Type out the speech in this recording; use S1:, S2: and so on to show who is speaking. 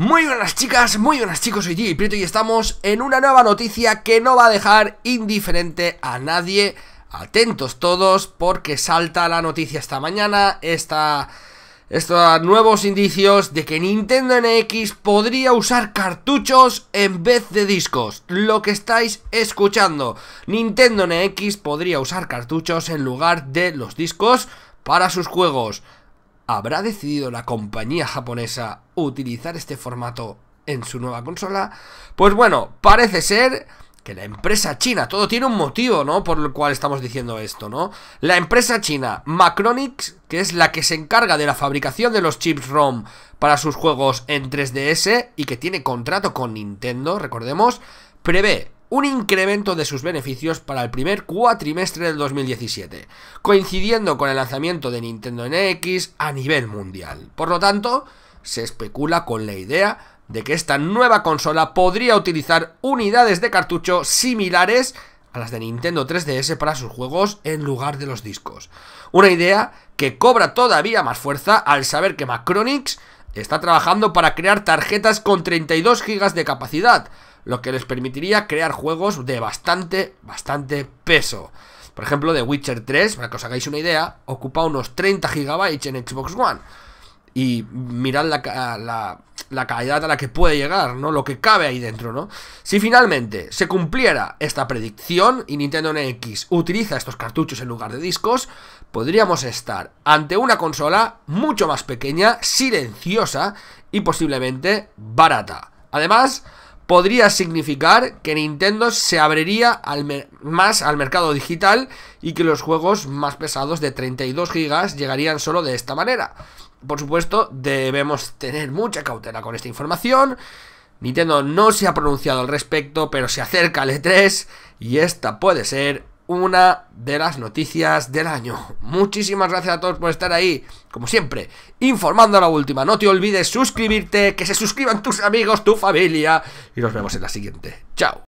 S1: Muy buenas chicas, muy buenas chicos, soy Gigi Prieto y estamos en una nueva noticia que no va a dejar indiferente a nadie. Atentos todos porque salta la noticia esta mañana, esta, estos nuevos indicios de que Nintendo NX podría usar cartuchos en vez de discos. Lo que estáis escuchando, Nintendo NX podría usar cartuchos en lugar de los discos para sus juegos. ¿Habrá decidido la compañía japonesa utilizar este formato en su nueva consola? Pues bueno, parece ser que la empresa china, todo tiene un motivo, ¿no? Por el cual estamos diciendo esto, ¿no? La empresa china Macronix, que es la que se encarga de la fabricación de los chips ROM para sus juegos en 3DS y que tiene contrato con Nintendo, recordemos, prevé un incremento de sus beneficios para el primer cuatrimestre del 2017, coincidiendo con el lanzamiento de Nintendo NX a nivel mundial. Por lo tanto, se especula con la idea de que esta nueva consola podría utilizar unidades de cartucho similares a las de Nintendo 3DS para sus juegos en lugar de los discos. Una idea que cobra todavía más fuerza al saber que Macronix está trabajando para crear tarjetas con 32 GB de capacidad, lo que les permitiría crear juegos de bastante, bastante peso. Por ejemplo, The Witcher 3, para que os hagáis una idea, ocupa unos 30 GB en Xbox One. Y mirad la, calidad a la que puede llegar, ¿no? Lo que cabe ahí dentro, ¿no? Si finalmente se cumpliera esta predicción y Nintendo NX utiliza estos cartuchos en lugar de discos, podríamos estar ante una consola mucho más pequeña, silenciosa y posiblemente barata. Además, podría significar que Nintendo se abriría más al mercado digital y que los juegos más pesados de 32 GB llegarían solo de esta manera. Por supuesto, debemos tener mucha cautela con esta información. Nintendo no se ha pronunciado al respecto, pero se acerca al E3 y esta puede ser una de las noticias del año. Muchísimas gracias a todos por estar ahí, como siempre, informando a la última. No te olvides suscribirte, que se suscriban tus amigos, tu familia, y nos vemos en la siguiente. Chao.